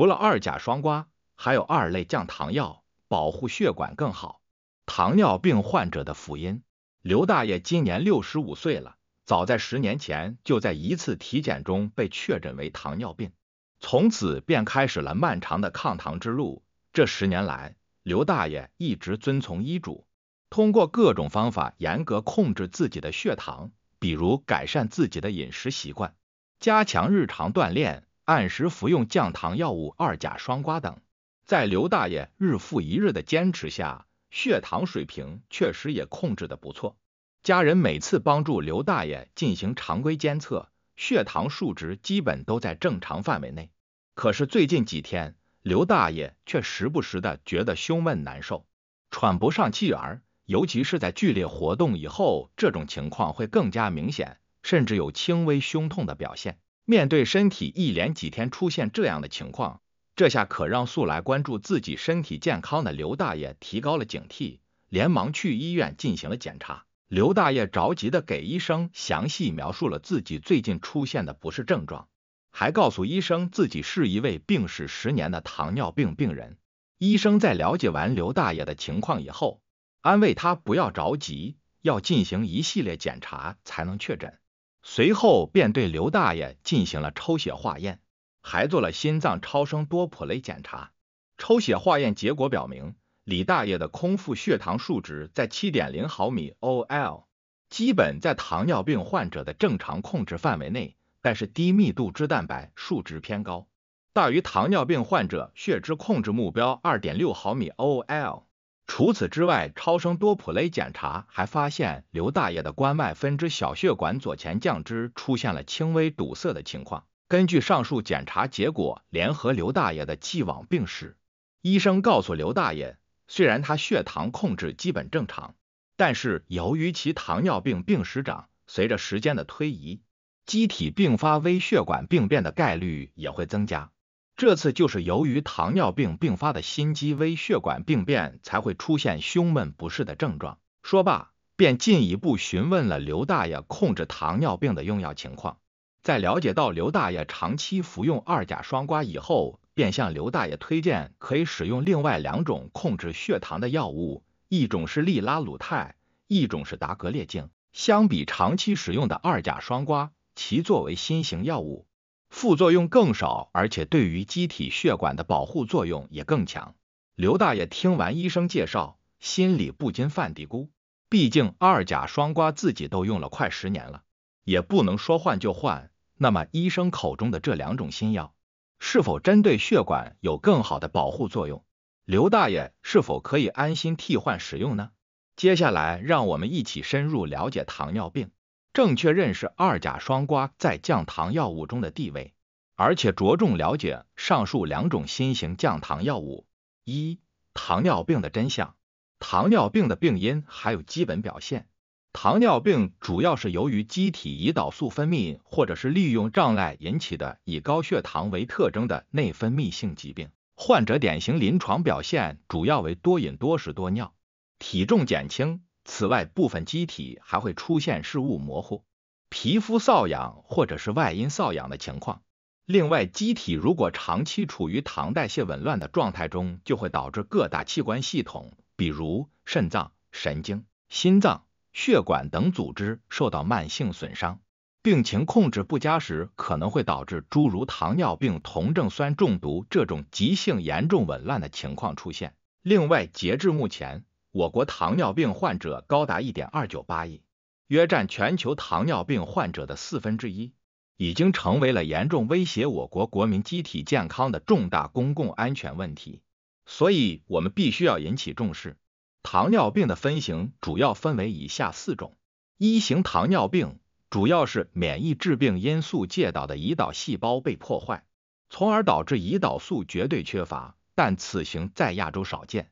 除了二甲双胍，还有二类降糖药，保护血管更好，糖尿病患者的福音。刘大爷今年六十五岁了，早在十年前就在一次体检中被确诊为糖尿病，从此便开始了漫长的抗糖之路。这十年来，刘大爷一直遵从医嘱，通过各种方法严格控制自己的血糖，比如改善自己的饮食习惯，加强日常锻炼。按时服用降糖药物二甲双胍等，在刘大爷日复一日的坚持下，血糖水平确实也控制的不错。家人每次帮助刘大爷进行常规监测，血糖数值基本都在正常范围内。可是最近几天，刘大爷却时不时的觉得胸闷难受，喘不上气儿，尤其是在剧烈活动以后，这种情况会更加明显，甚至有轻微胸痛的表现。面对身体一连几天出现这样的情况，这下可让素来关注自己身体健康的刘大爷提高了警惕，连忙去医院进行了检查。刘大爷着急的给医生详细描述了自己最近出现的不适症状，还告诉医生自己是一位病史十年的糖尿病病人。医生在了解完刘大爷的情况以后，安慰他不要着急，要进行一系列检查才能确诊。随后便对刘大爷进行了抽血化验，还做了心脏超声多普勒检查。抽血化验结果表明，李大爷的空腹血糖数值在7.0毫米 OL，基本在糖尿病患者的正常控制范围内。但是低密度脂蛋白数值偏高，大于糖尿病患者血脂控制目标2.6毫米 OL。除此之外，超声多普勒检查还发现刘大爷的冠脉分支小血管左前降支出现了轻微堵塞的情况。根据上述检查结果，联合刘大爷的既往病史，医生告诉刘大爷，虽然他血糖控制基本正常，但是由于其糖尿病病史长，随着时间的推移，机体并发微血管病变的概率也会增加。这次就是由于糖尿病并发的心肌微血管病变才会出现胸闷不适的症状。说罢，便进一步询问了刘大爷控制糖尿病的用药情况。在了解到刘大爷长期服用二甲双胍以后，便向刘大爷推荐可以使用另外两种控制血糖的药物，一种是利拉鲁肽，一种是达格列净。相比长期使用的二甲双胍，其作为新型药物。副作用更少，而且对于机体血管的保护作用也更强。刘大爷听完医生介绍，心里不禁犯嘀咕。毕竟二甲双胍自己都用了快十年了，也不能说换就换。那么医生口中的这两种新药，是否针对血管有更好的保护作用？刘大爷是否可以安心替换使用呢？接下来让我们一起深入了解糖尿病。正确认识二甲双胍在降糖药物中的地位，而且着重了解上述两种新型降糖药物。一、糖尿病的真相：糖尿病的病因还有基本表现。糖尿病主要是由于机体胰岛素分泌或者是利用障碍引起的，以高血糖为特征的内分泌性疾病。患者典型临床表现主要为多饮、多食、多尿，体重减轻。此外，部分机体还会出现视物模糊、皮肤瘙痒或者是外阴瘙痒的情况。另外，机体如果长期处于糖代谢紊乱的状态中，就会导致各大器官系统，比如肾脏、神经、心脏、血管等组织受到慢性损伤。病情控制不佳时，可能会导致诸如糖尿病酮症酸中毒这种急性严重紊乱的情况出现。另外，截至目前。我国糖尿病患者高达一点二九八亿，约占全球糖尿病患者的四分之一，已经成为了严重威胁我国国民机体健康的重大公共安全问题。所以，我们必须要引起重视。糖尿病的分型主要分为以下四种：一型糖尿病主要是免疫致病因素介导的胰岛细胞被破坏，从而导致胰岛素绝对缺乏，但此型在亚洲少见。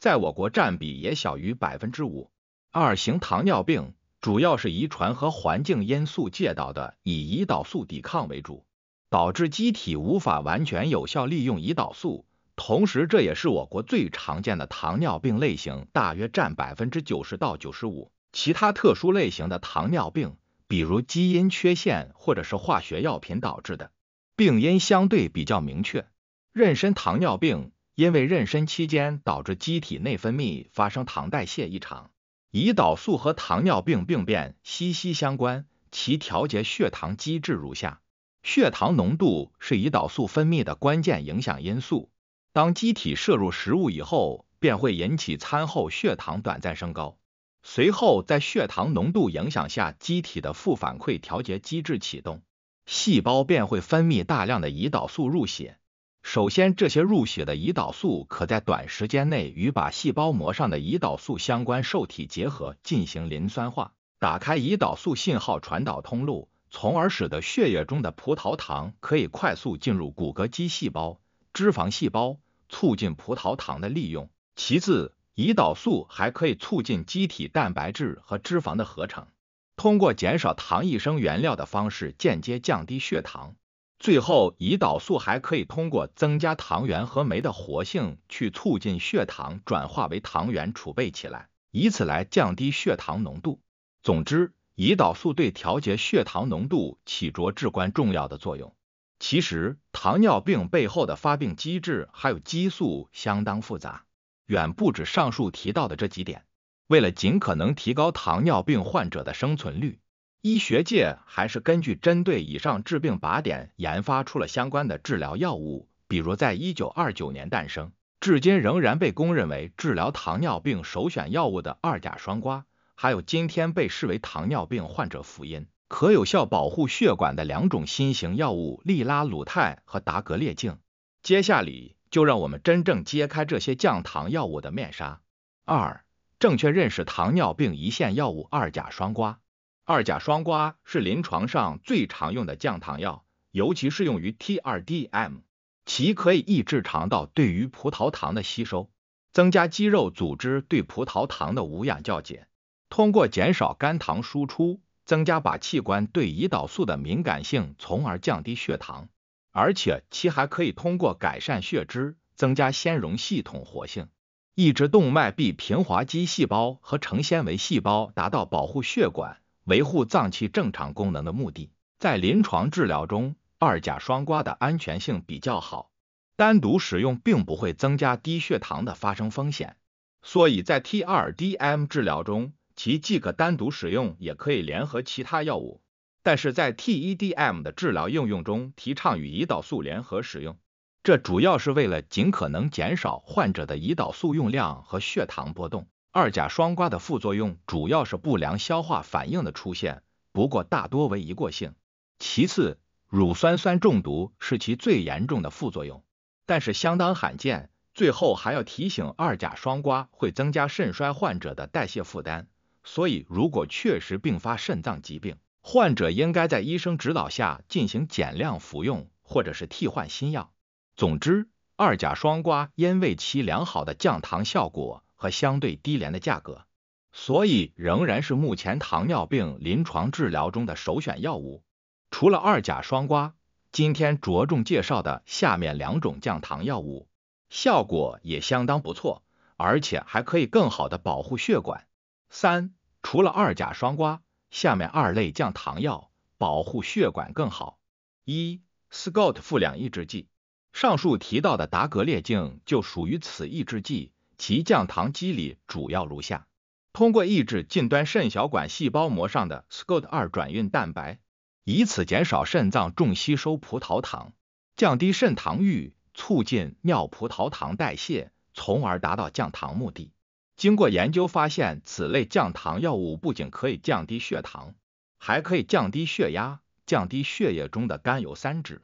在我国占比也小于百分之五。二型糖尿病主要是遗传和环境因素借导的，以胰岛素抵抗为主，导致机体无法完全有效利用胰岛素。同时，这也是我国最常见的糖尿病类型，大约占百分之九十到九十五。其他特殊类型的糖尿病，比如基因缺陷或者是化学药品导致的，病因相对比较明确。妊娠糖尿病。因为妊娠期间导致机体内分泌发生糖代谢异常，胰岛素和糖尿病病变息息相关。其调节血糖机制如下：血糖浓度是胰岛素分泌的关键影响因素。当机体摄入食物以后，便会引起餐后血糖短暂升高，随后在血糖浓度影响下，机体的负反馈调节机制启动，细胞便会分泌大量的胰岛素入血。首先，这些入血的胰岛素可在短时间内与把细胞膜上的胰岛素相关受体结合，进行磷酸化，打开胰岛素信号传导通路，从而使得血液中的葡萄糖可以快速进入骨骼肌细胞、脂肪细胞，促进葡萄糖的利用。其次，胰岛素还可以促进机体蛋白质和脂肪的合成，通过减少糖异生原料的方式间接降低血糖。最后，胰岛素还可以通过增加糖原和酶的活性，去促进血糖转化为糖原储备起来，以此来降低血糖浓度。总之，胰岛素对调节血糖浓度起着至关重要的作用。其实，糖尿病背后的发病机制还有激素相当复杂，远不止上述提到的这几点。为了尽可能提高糖尿病患者的生存率。医学界还是根据针对以上致病靶点研发出了相关的治疗药物，比如在1929年诞生，至今仍然被公认为治疗糖尿病首选药物的二甲双胍，还有今天被视为糖尿病患者福音、可有效保护血管的两种新型药物利拉鲁肽和达格列净。接下来就让我们真正揭开这些降糖药物的面纱。二、正确认识糖尿病一线药物二甲双胍。二甲双胍是临床上最常用的降糖药，尤其适用于 T2DM。其可以抑制肠道对于葡萄糖的吸收，增加肌肉组织对葡萄糖的无氧酵解，通过减少肝糖输出，增加靶器官对胰岛素的敏感性，从而降低血糖。而且，其还可以通过改善血脂、增加纤溶系统活性、抑制动脉壁平滑肌细胞和成纤维细胞，达到保护血管。维护脏器正常功能的目的，在临床治疗中，二甲双胍的安全性比较好，单独使用并不会增加低血糖的发生风险。所以在 t r d m 治疗中，其既可单独使用，也可以联合其他药物。但是在 t e d m 的治疗应用中，提倡与胰岛素联合使用，这主要是为了尽可能减少患者的胰岛素用量和血糖波动。二甲双胍的副作用主要是不良消化反应的出现，不过大多为一过性。其次，乳酸酸中毒是其最严重的副作用，但是相当罕见。最后还要提醒，二甲双胍会增加肾衰患者的代谢负担，所以如果确实并发肾脏疾病，患者应该在医生指导下进行减量服用或者是替换新药。总之，二甲双胍因为其良好的降糖效果。和相对低廉的价格，所以仍然是目前糖尿病临床治疗中的首选药物。除了二甲双胍，今天着重介绍的下面两种降糖药物，效果也相当不错，而且还可以更好的保护血管。三，除了二甲双胍，下面二类降糖药保护血管更好。一 s c o t t 负两抑制剂，上述提到的达格列净就属于此抑制剂。其降糖机理主要如下：通过抑制近端肾小管细胞膜上的 s c o t 2转运蛋白，以此减少肾脏重吸收葡萄糖，降低肾糖阈，促进尿葡萄糖代谢，从而达到降糖目的。经过研究发现，此类降糖药物不仅可以降低血糖，还可以降低血压，降低血液中的甘油三酯，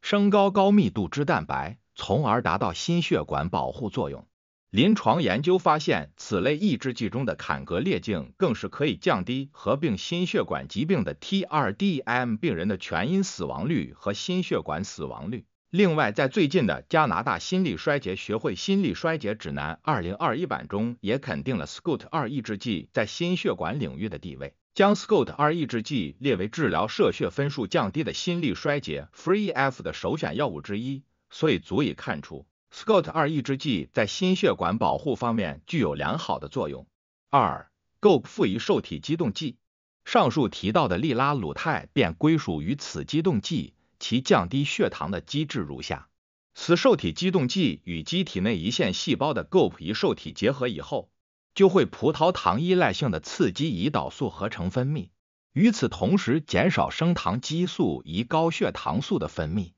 升高高密度脂蛋白，从而达到心血管保护作用。临床研究发现，此类抑制剂中的坎格列净更是可以降低合并心血管疾病的 T2DM 病人的全因死亡率和心血管死亡率。另外，在最近的加拿大心力衰竭学会心力衰竭指南2021版中，也肯定了 s c o t 2抑制剂在心血管领域的地位，将 s c o t 2抑制剂列为治疗射血分数降低的心力衰竭 f r e e f 的首选药物之一。所以，足以看出。s c o t 二抑制剂在心血管保护方面具有良好的作用。二 g o p 受体激动剂，上述提到的利拉鲁肽便归属于此激动剂，其降低血糖的机制如下：此受体激动剂与机体内胰腺细胞的 g o p 受体结合以后，就会葡萄糖依赖性的刺激胰岛素合成分泌，与此同时减少升糖激素胰高血糖素的分泌。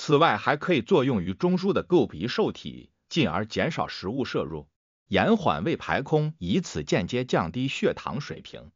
此外，还可以作用于中枢的构鼻受体，进而减少食物摄入，延缓胃排空，以此间接降低血糖水平。